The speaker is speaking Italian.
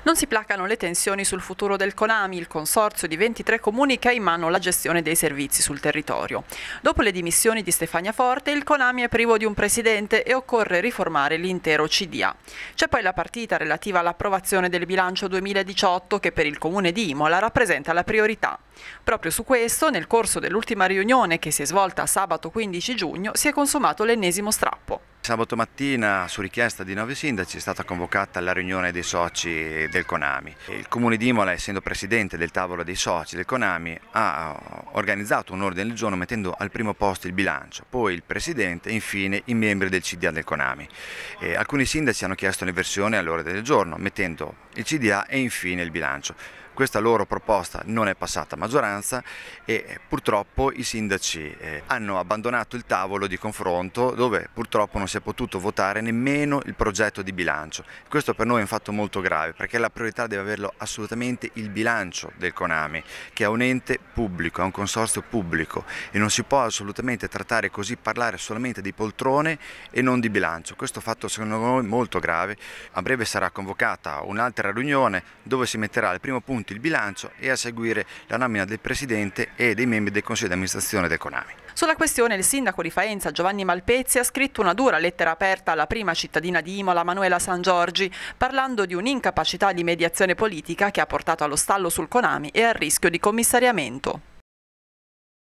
Non si placano le tensioni sul futuro del Conami, il consorzio di 23 comuni che ha in mano la gestione dei servizi sul territorio. Dopo le dimissioni di Stefania Forte, il Conami è privo di un presidente e occorre riformare l'intero CDA. C'è poi la partita relativa all'approvazione del bilancio 2018 che per il comune di Imola rappresenta la priorità. Proprio su questo, nel corso dell'ultima riunione che si è svolta sabato 15 giugno, si è consumato l'ennesimo strappo. Sabato mattina, su richiesta di nove sindaci, è stata convocata la riunione dei soci del Conami. Il Comune di Imola, essendo presidente del tavolo dei soci del Conami, ha eh, organizzato un ordine del giorno mettendo al primo posto il bilancio, poi il presidente e infine i membri del CDA del Conami. E alcuni sindaci hanno chiesto un'inversione all'ordine del giorno, mettendo il CDA e infine il bilancio. Questa loro proposta non è passata a maggioranza e eh, purtroppo i sindaci eh, hanno abbandonato il tavolo di confronto dove purtroppo non si è potuto votare nemmeno il progetto di bilancio. Questo per noi è un fatto molto grave perché la priorità deve averlo assolutamente il bilancio del Konami che è un ente pubblico, è un consorzio pubblico e non si può assolutamente trattare così, parlare solamente di poltrone e non di bilancio. Questo fatto secondo noi è molto grave. A breve sarà convocata un'altra riunione dove si metterà al primo punto voti il bilancio e a seguire la nomina del Presidente e dei membri del Consiglio di amministrazione del Conami. Sulla questione il sindaco di Faenza Giovanni Malpezzi ha scritto una dura lettera aperta alla prima cittadina di Imola Manuela San Giorgi parlando di un'incapacità di mediazione politica che ha portato allo stallo sul Conami e al rischio di commissariamento.